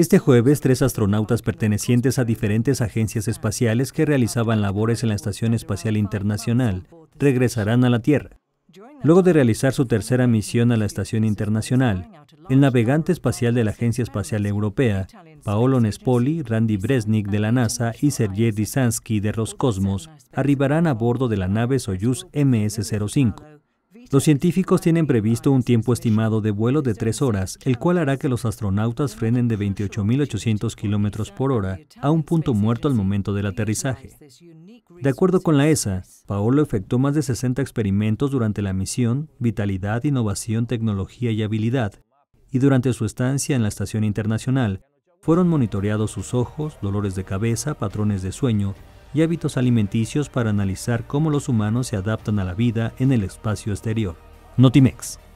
Este jueves, tres astronautas pertenecientes a diferentes agencias espaciales que realizaban labores en la Estación Espacial Internacional regresarán a la Tierra. Luego de realizar su tercera misión a la Estación Internacional, el navegante espacial de la Agencia Espacial Europea, Paolo Nespoli, Randy Bresnik de la NASA y Sergei Dysansky de Roscosmos arribarán a bordo de la nave Soyuz MS-05. Los científicos tienen previsto un tiempo estimado de vuelo de tres horas, el cual hará que los astronautas frenen de 28.800 km por hora a un punto muerto al momento del aterrizaje. De acuerdo con la ESA, Paolo efectuó más de 60 experimentos durante la misión Vitalidad, Innovación, Tecnología y Habilidad, y durante su estancia en la Estación Internacional, fueron monitoreados sus ojos, dolores de cabeza, patrones de sueño, y hábitos alimenticios para analizar cómo los humanos se adaptan a la vida en el espacio exterior. Notimex